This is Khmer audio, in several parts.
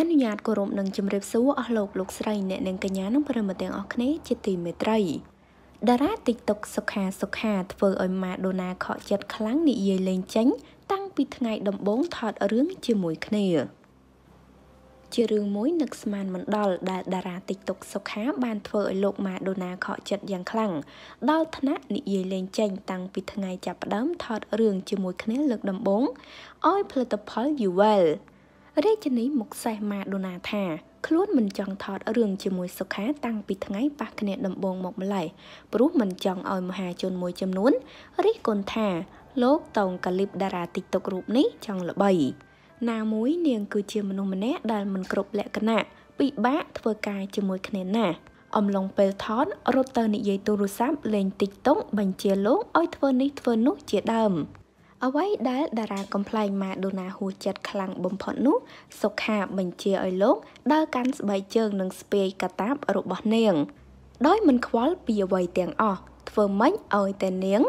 អនុញ្ញាតគោរពនិងជម្រាបសួរអស់លោកលោកស្រីអ្នកនិងកញ្ញានិងប្រិមត្តទាំងអស់គ្នាជាទីមេត្រីតារា TikTok សុខាសុខា ធ្វើឲ្យម៉ាដូណាខកចិត្តខ្លាំងនិយាយលេងចេញ តាំងពីថ្ងៃដំបូងថតរឿងជាមួយគ្នាជារឿងមួយនឹកស្មានមិនដល់ដែលតារា TikTok សុខាបានធ្វើឲ្យលោកម៉ាដូណាខកចិត្តយ៉ាងខ្លាំងដល់ថ្នាក់និយាយលេងចេញ តាំងពីថ្ងៃចាប់ផ្ដើមថតរឿងជាមួយគ្នាលើកដំបូងឲ្យផលិតផល Yuval រាជនីមុខសេះម៉ាដូណាថាខ្លួនមិនចង់ថតរឿងជាមួយសុខាតាំងពីថ្ងៃប៉ះគ្នាដំបងមកម្ល៉េះព្រោះមិនចង់ឲ្យមហាជនមួយចំនួនរិះគន់ថាលោកតោងកាលីបតារា TikTok រូបនេះចង់ល្បី ណាមួយនាងគឺជាមនុស្សម្នាក់ដែលមិនគ្រប់លក្ខណៈពិបាកធ្វើការជាមួយគ្នាណាស់អំឡុងពេលថតរត់ទៅនិយាយទូរស័ព្ទលេង TikTok បញ្ជាលោកឲ្យធ្វើនេះធ្វើនោះជាដើមអ្វីដែលតារាកំ pl ែងម៉ាដូណាហួសចិត្តខ្លាំងបំផុតនោះសុខាបញ្ជាឲ្យលោកដើរកាន់ស្បែកជើងនិងស្ពាយកាតាបរបស់នាង ដោយមិនខ្វល់ពីអ្វីទាំងអស់ធ្វើម៉េចឲ្យតែនាង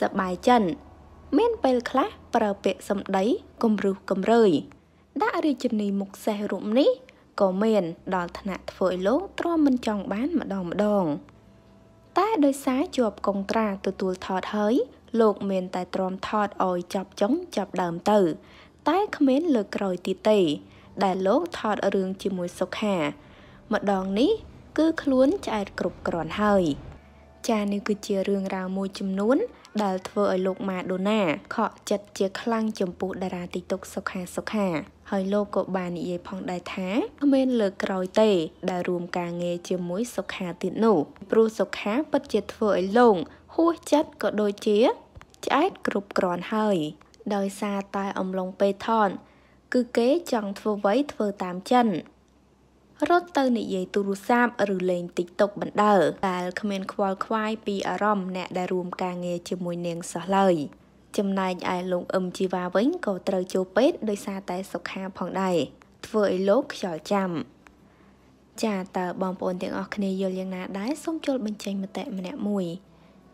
សបាយចិនមានពេលខ្លះប្រើពាក្យសម្ដីគំរោះគំរើយដាក់រាជនីមុខសេះរូបនេះក៏មានដល់ថ្នាក់ធ្វើឲ្យលោកទ្រាំមិនចង់បានម្ដងម្ដងតែដោយសារជាប់កងត្រាទទួលថតហើយលោកមានតែទ្រាំថត់ឲ្យចាប់ចុងចាប់ដើមទៅ តែគ្មានលើក្រោយទៀតទេ ដែលលោកថតរឿងជាមួយសុខា ម្ដងនេះ គឺខ្លួនឆ្អែតគ្រប់គ្រាន់ហើយចានេះគឺជារឿងរ៉ាវមួយចំនួន ដែល ធ្វើឲ្យលោកម៉ាដូណាខកចិត្តជាខ្លាំងចំពោះតារា TikTok សុខាសុខា ហើយលោកក៏បាននិយាយផងដែរថាគ្មានលើក្រោយទេ ដែលរួមការងារជាមួយសុខាទៀតនោះ ព្រោះសុខាពិតជាធ្វើឲ្យលោកហួសចិត្តក៏ដូចជាឆ្អែតគ្រប់គ្រាន់ហើយដោយសារតែអំឡុងពេលថន គឺគេចង់ធ្វើអ្វីធ្វើតាមចិនរត់ទៅនិយាយទូរស័ព្ទឬលេង TikTok បណ្ដើតែគ្មានខ្វល់ខ្វាយពីអារម្មណ៍អ្នកដែលរួមការងារជាមួយនាងសោះឡើយ ចំណែកឯលោកអឹមជីវ៉ាវិញក៏ត្រូវចូលពេទ្យដោយសារតែសុខាផងដែរធ្វើឲ្យលោកខ្យល់ចាំចាតើបងប្អូនទាំងអស់គ្នាយល់យ៉ាងណាដែរសូមចូលបញ្ចេញមតិម្នាក់មួយ